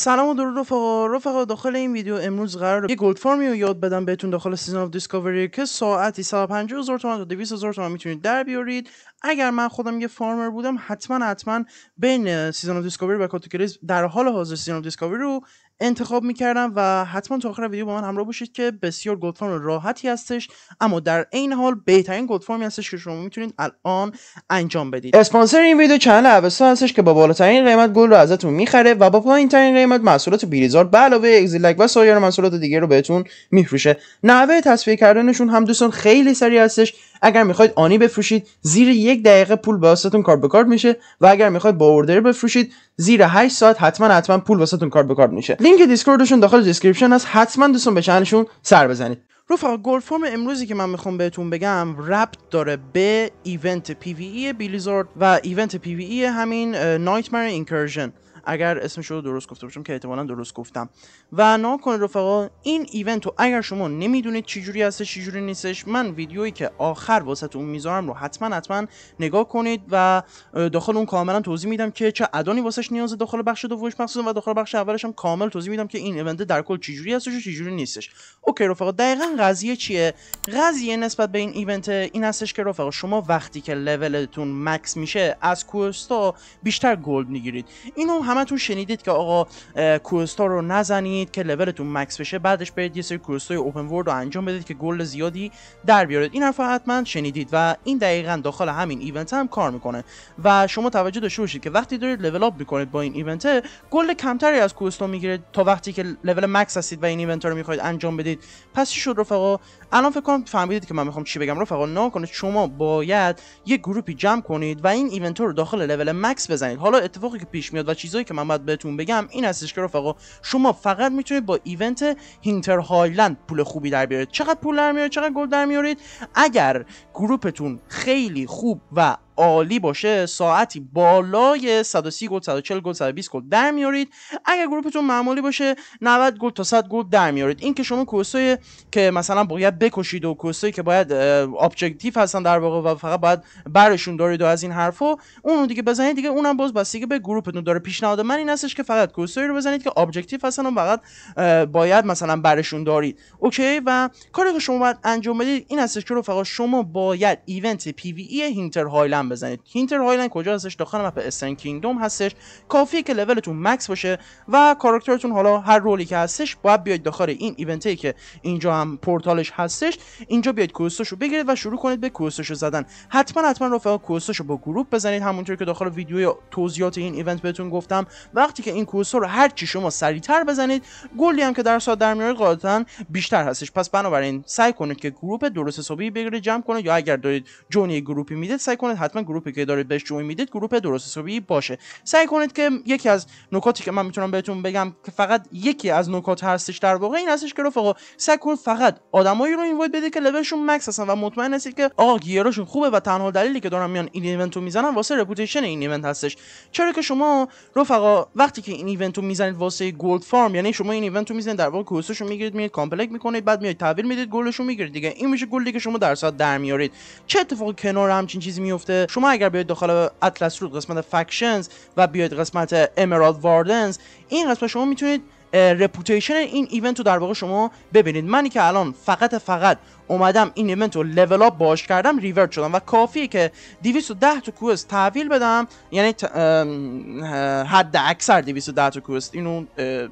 سلام و درود رفقا رفقا داخل این ویدیو امروز قرار یه گولد فارمی رو یاد بدم بهتون داخل سیزن آف دیسکاوری که ساعتی 150 هزار تومان تا 200 هزار تومان میتونید در بیارید اگر من خودم یه فارمر بودم حتما حتما بین سیزن اف دیسکاوری و کاتوکریز در حال حاضر سیزن آف دیسکاوری رو انتخاب میکردم و حتما تا آخر ویدیو با من همراه باشید که بسیار گلدفارم راحتی هستش اما در این حال بهترین گلدفارمی هستش که شما میتونید الان انجام بدید اسپانسر این ویدیو چنل اوستا هستش که با بالاترین قیمت گل رو ازتون میخره و با پایین ترین قیمت محصولات بیریزار به علاوه اگزیلک و سایر محصولات دیگه رو بهتون میفروشه نحوه تصفیه کردنشون هم دوستان خیلی سریع هستش اگر میخواید آنی بفروشید زیر یک دقیقه پول واسهتون کار به میشه و اگر میخواید با اوردر بفروشید زیر 8 ساعت حتما حتما پول واسهتون کار به میشه لینک دیسکوردشون داخل دیسکریپشن هست حتما دوستون به چنلشون سر بزنید رفقا گل فرم امروزی که من میخوام بهتون بگم ربط داره به ایونت پی وی ای بیلیزارد و ایونت پی وی ای همین نایتمر اینکرژن اگر اسمش رو درست گفته باشم که احتمالا درست گفتم و کن رفقا این ایونت رو اگر شما نمیدونید چجوری چه چجوری نیستش من ویدیویی که آخر واسهتون میذارم رو حتما حتما نگاه کنید و داخل اون کاملا توضیح میدم که چه ادانی واسش نیازه داخل بخش دومش مخصوصا و داخل بخش اولش هم کامل توضیح میدم که این ایونت در کل چجوری هستش و چجوری نیستش اوکی رفقا دقیقا قضیه چیه قضیه نسبت به این ایونت این هستش که رفقا شما وقتی که لولتون مکس میشه از کوستا بیشتر گلد میگیرید اینو هم همتون شنیدید که آقا کوستا رو نزنید که لولتون مکس بشه بعدش برید یه سری کوستای اوپن ورد رو انجام بدید که گل زیادی در بیارید این حرفا حتما شنیدید و این دقیقا داخل همین ایونت هم کار میکنه و شما توجه داشته باشید که وقتی دارید لول اپ میکنید با این ایونت گل کمتری از کوستا میگیرید تا وقتی که لول مکس هستید و این ایونت رو میخواید انجام بدید پس چی شد رفقا الان فکر کنم فهمیدید که من میخوام چی بگم رفقا کنه شما باید یه گروپی جمع کنید و این ایونت رو داخل لول مکس بزنید حالا اتفاقی که پیش میاد و چیزایی که من باید بهتون بگم این هستش که رفقا شما فقط میتونید با ایونت هینتر هایلند پول خوبی در بیارید چقدر پول در میارید چقدر گل در میارید اگر گروپتون خیلی خوب و عالی باشه ساعتی بالای 130 گل 140 گل 120 گل در میارید اگر گروپتون معمولی باشه 90 گل تا 100 گل در میارید این که شما کوسایی که مثلا باید بکشید و کوسایی که باید ابجکتیو هستن در واقع و فقط باید برشون دارید و از این حرفو اون دیگه بزنید دیگه اونم باز بستگی به گروپتون داره پیشنهاد من این هستش که فقط کوسایی رو بزنید که ابجکتیو هستن و فقط باید مثلا برشون دارید اوکی و کاری که شما باید انجام بدید این هستش که رفقا شما باید ایونت پی وی ای هینتر هایلند بزنید هینتر هایلند کجا هستش داخل مپ استن کینگدوم هستش کافیه که لولتون مکس باشه و کاراکترتون حالا هر رولی که هستش باید بیاید داخل این ای که اینجا هم پورتالش هستش اینجا بیاید کوستشو بگیرید و شروع کنید به کوستشو زدن حتما حتما رفقا کوستشو با گروپ بزنید همونطور که داخل ویدیو توضیحات این ایونت بهتون گفتم وقتی که این کوستا رو هر چی شما سریعتر بزنید گلی هم که در ساعت در میارید غالبا بیشتر هستش پس بنابراین سعی کنید که گروپ درست حسابی بگیرید جمع کنید یا اگر دارید جونی گروپی میدید سعی کنید حتما حتما گروهی که دارید بهش جوین میدید گروپ درست حسابی باشه سعی کنید که یکی از نکاتی که من میتونم بهتون بگم که فقط یکی از نکات هستش در واقع این هستش که رفقا سعی کنید فقط آدمایی رو اینوایت بده که لولشون مکس هستن و مطمئن هستید که آقا گیراشون خوبه و تنها دلیلی که دارن میان این ایونت رو میزنن واسه رپوتیشن این ایونت هستش چرا که شما رفقا وقتی که این ایونت رو میزنید واسه گولد فارم یعنی شما این ایونت رو میزنید در واقع کوسشو میگیرید میرید کامپلک میکنید بعد میاید تحویل میدید گلشو میگیرید دیگه این میشه گلی که شما ساعت در میارید چه اتفاقی کنار همچین چیزی میفته شما اگر بیاید داخل اطلس رود قسمت فکشنز و بیاید قسمت امرالد واردنز این قسمت شما میتونید رپوتیشن این ایونت رو در واقع شما ببینید منی که الان فقط فقط اومدم این ایونت رو لول اپ باش کردم ریورت شدم و کافیه که 210 تا کوست تحویل بدم یعنی حد اکثر 210 تا کوست اینو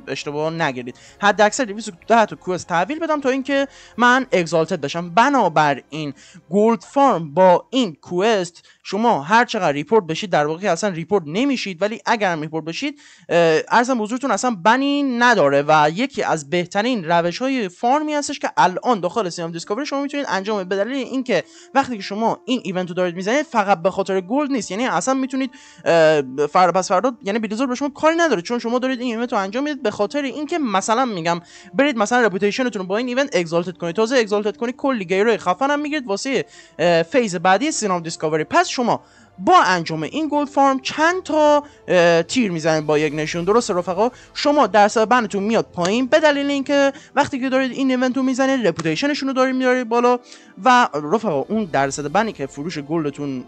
اشتباه نگیرید حد اکثر 210 تا کوست تحویل بدم تا اینکه من اگزالتد بشم بنابر این گولد فارم با این کوست شما هر چقدر ریپورت بشید در واقع اصلا ریپورت نمیشید ولی اگر ریپورت بشید ارزم حضورتون اصلا بنی نداره و یکی از بهترین روش های فارمی هستش که الان داخل سیام شما میتونید انجام بدید به دلیل اینکه وقتی که شما این ایونت رو دارید میزنید فقط به خاطر گلد نیست یعنی اصلا میتونید فردا پس فردا یعنی بیلیزور به شما کاری نداره چون شما دارید این ایونت رو انجام میدید به خاطر اینکه مثلا میگم برید مثلا رپوتیشنتون رو با این ایونت اگزالتد کنید تازه اگزالتد کنید کلی گیرای خفن هم میگیرید واسه فیز بعدی سینام دیسکاوری پس شما با انجام این گلد فارم چند تا تیر میزنید با یک نشون درسته رفقا شما درصد بنتون میاد پایین به دلیل اینکه وقتی که دارید این ایونت رو میزنید رپوتیشنشون رو دارید میارید بالا و رفقا اون درصد بنی که فروش گلدتون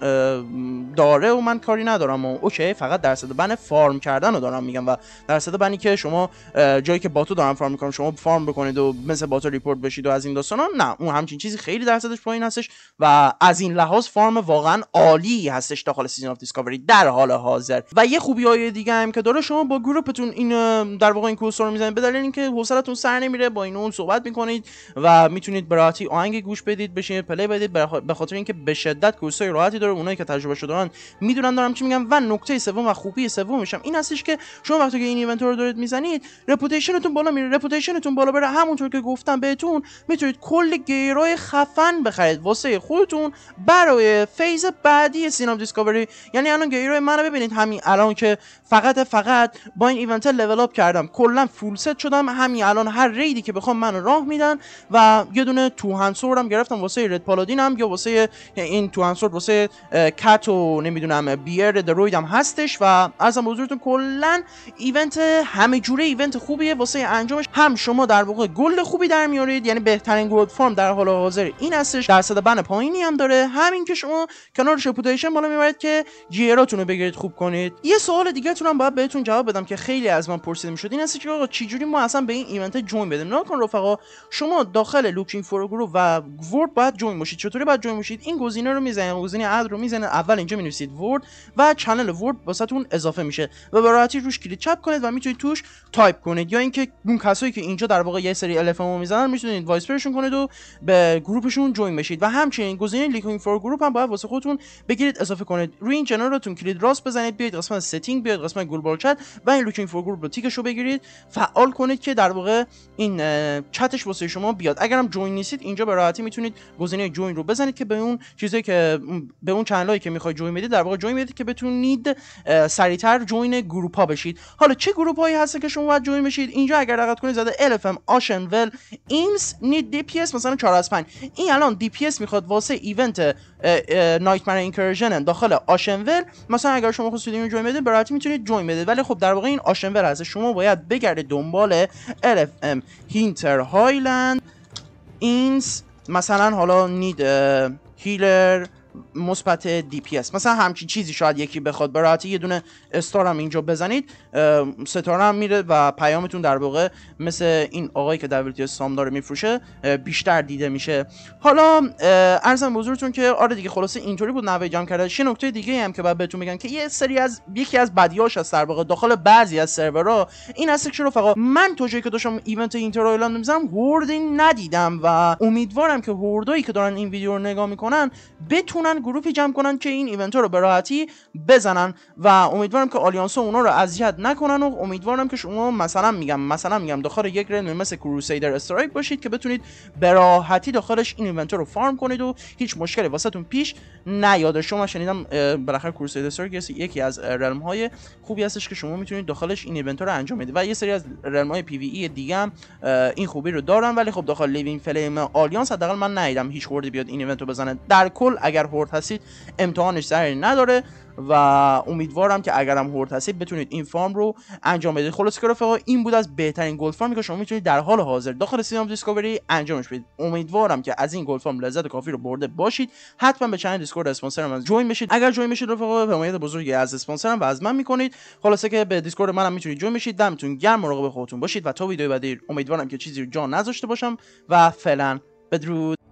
داره و من کاری ندارم و اوکی فقط درصد بن فارم کردن رو دارم میگم و درصد بنی که شما جایی که باتو دارم فارم میکنم شما فارم بکنید و مثل باتو ریپورت بشید و از این داستانا نه اون همچین چیزی خیلی درصدش پایین هستش و از این لحاظ فارم واقعا عالی هستش هستش داخل سیزن آف دیسکاوری در حال حاضر و یه خوبی های دیگه هم که داره شما با گروپتون این در واقع این کوسر رو میزنید به دلیل اینکه حوصلتون سر نمیره با این اون صحبت میکنید و میتونید راحتی آهنگ گوش بدید بشینید پلی بدید به خاطر اینکه به شدت کورسای راحتی داره اونایی که تجربه شده میدونن دارم چی میگم و نکته سوم و خوبی سوم میشم این هستش که شما وقتی که این ایونت رو دارید میزنید رپوتیشنتون بالا میره رپوتیشنتون بالا بره همونطور که گفتم بهتون میتونید کل گیرای خفن بخرید واسه خودتون برای فیز بعدی سینام دیسکاوری یعنی الان گیرو منو ببینید همین الان که فقط فقط با این ایونت لول اپ کردم کلا فول ست شدم همین الان هر ریدی که بخوام منو راه میدن و یه دونه تو هانسورم گرفتم واسه رد پالادینم یا واسه این تو هانسور واسه کت و نمیدونم بیر درویدم هستش و ازم حضورتون کلا ایونت همه جوره ایونت خوبیه واسه انجامش هم شما در واقع گل خوبی در میارید یعنی بهترین گلد فرم در حال حاضر این هستش درصد بن پایینی هم داره همین که شما کنار شپوتیشن بالا میبرد که جیراتون رو بگیرید خوب کنید یه سوال دیگه تونم باید بهتون جواب بدم که خیلی از من پرسیده میشد این هست که آقا چجوری ما اصلا به این ایونت جوین بدیم نه کن رفقا شما داخل لوکینگ فور گروپ و ورد باید جوین باشید چطوری باید جوین باشید این گزینه رو میزنید یعنی گزینه اد رو میزنید اول اینجا مینویسید ورد و چنل ورد واسهتون اضافه میشه و به راحتی روش کلیک چپ کنید و میتونید توش تایپ کنید یا اینکه اون کسایی که اینجا در واقع یه سری الفمو میزنن میتونید وایس پرشون کنید و به گروپشون جوین بشید و همچنین گزینه لوکینگ فور گروپ هم باید واسه خودتون بگیرید اضافه کنید روی این جنرالتون کلید راست بزنید بیاید قسمت ستینگ بیاید قسمت گروپ چت و این لوکینگ فور گروپ رو تیکش رو بگیرید فعال کنید که در واقع این چتش واسه شما بیاد اگرم جوین نیستید اینجا به راحتی میتونید گزینه جوین رو بزنید که به اون چیزایی که به اون چنلایی که میخواید جوین بدید در واقع جوین بدید که بتونید سریعتر جوین گروپ ها بشید حالا چه گروپ هایی هست که شما باید جوین بشید اینجا اگر دقت کنید زده الفم آشن ول ایمز نید دی پی اس مثلا 4 از 5 این الان دی پی اس میخواد واسه ایونت نایتمر اینکرژن داخل آشنول مثلا اگر شما خواستید اینو جوین بدید برایتی میتونید جوین بدید ولی خب در واقع این آشنول هست شما باید بگردید دنبال LFM هینتر هایلند اینس مثلا حالا نید هیلر مثبت دی پی اس مثلا همچین چیزی شاید یکی بخواد به راحتی یه دونه استار هم اینجا بزنید ستاره هم میره و پیامتون در واقع مثل این آقایی که دبلیو سام داره میفروشه بیشتر دیده میشه حالا ارزم بزرگتون که آره دیگه خلاصه اینطوری بود نوه جام کرده یه نکته دیگه هم که باید بهتون بگم که یه سری از یکی از بدیاش از در واقع داخل بعضی از سرورها این هست که رفقا من تو جایی که داشتم ایونت اینتر اعلام میزنم هوردی ندیدم و امیدوارم که هوردایی که دارن این ویدیو رو نگاه میکنن بتونن کنن گروپی جمع کنن که این ایونت رو به راحتی بزنن و امیدوارم که آلیانس اونا رو اذیت نکنن و امیدوارم که شما مثلا میگم مثلا میگم داخل یک رند مثل کروسیدر استرایک باشید که بتونید به راحتی داخلش این ایونت رو فارم کنید و هیچ مشکلی واسهتون پیش نیاد شما شنیدم بالاخره کروسیدر استرایک یکی از رلم های خوبی هستش که شما میتونید داخلش این ایونت رو انجام بدید و یه سری از رلم های پی وی ای e دیگه هم این خوبی رو دارن ولی خب داخل لیوین فلیم آلیانس حداقل من ندیدم هیچ خوردی بیاد این ایونت رو بزنه در کل اگر هورد هستید امتحانش سری نداره و امیدوارم که اگرم هورد هستید بتونید این فارم رو انجام بدید خلاص رفقا این بود از بهترین گل فارمی که شما میتونید در حال حاضر داخل سینام دیسکاوری انجامش بدید امیدوارم که از این گل فارم لذت کافی رو برده باشید حتما به چند دیسکورد اسپانسر من جوین بشید اگر جوین بشید رفقا به حمایت بزرگی از اسپانسرم و از من میکنید خلاصه که به دیسکورد منم میتونید جوین بشید دمتون گرم مراقب خودتون باشید و تا ویدیو بعدی امیدوارم که چیزی رو جا نذاشته باشم و فعلا بدرود